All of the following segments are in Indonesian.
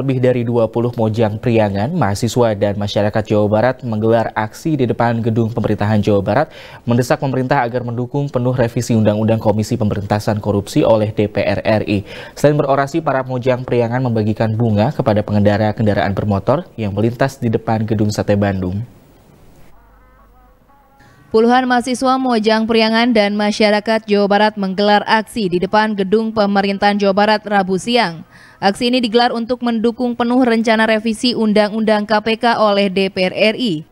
Lebih dari 20 Mojang Priangan, mahasiswa dan masyarakat Jawa Barat menggelar aksi di depan gedung pemerintahan Jawa Barat mendesak pemerintah agar mendukung penuh revisi Undang-Undang Komisi Pemberantasan Korupsi oleh DPR RI. Selain berorasi, para Mojang Priangan membagikan bunga kepada pengendara kendaraan bermotor yang melintas di depan gedung Sate Bandung. Puluhan mahasiswa Mojang Priangan dan masyarakat Jawa Barat menggelar aksi di depan gedung pemerintahan Jawa Barat Rabu siang. Aksi ini digelar untuk mendukung penuh rencana revisi Undang-Undang KPK oleh DPR RI.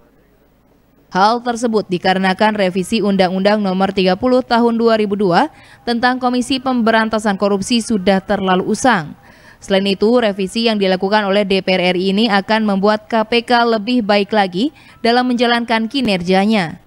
Hal tersebut dikarenakan revisi Undang-Undang Nomor 30 Tahun 2002 tentang Komisi Pemberantasan Korupsi sudah terlalu usang. Selain itu, revisi yang dilakukan oleh DPR RI ini akan membuat KPK lebih baik lagi dalam menjalankan kinerjanya.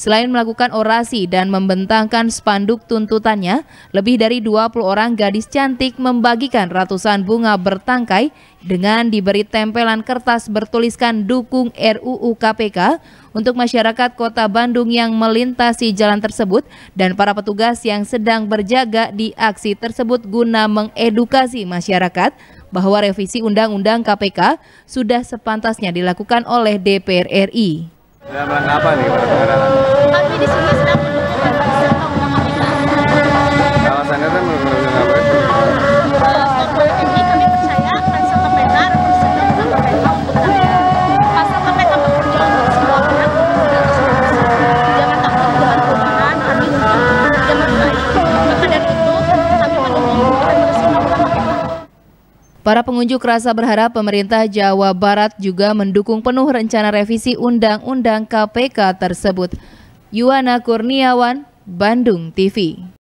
Selain melakukan orasi dan membentangkan spanduk tuntutannya, lebih dari 20 orang gadis cantik membagikan ratusan bunga bertangkai dengan diberi tempelan kertas bertuliskan dukung RUU KPK untuk masyarakat kota Bandung yang melintasi jalan tersebut dan para petugas yang sedang berjaga di aksi tersebut guna mengedukasi masyarakat bahwa revisi Undang-Undang KPK sudah sepantasnya dilakukan oleh DPR RI. Dalam rangka apa nih? Kami di sini sedang Para pengunjuk rasa berharap pemerintah Jawa Barat juga mendukung penuh rencana revisi Undang-Undang KPK tersebut. Yuana Kurniawan, Bandung TV.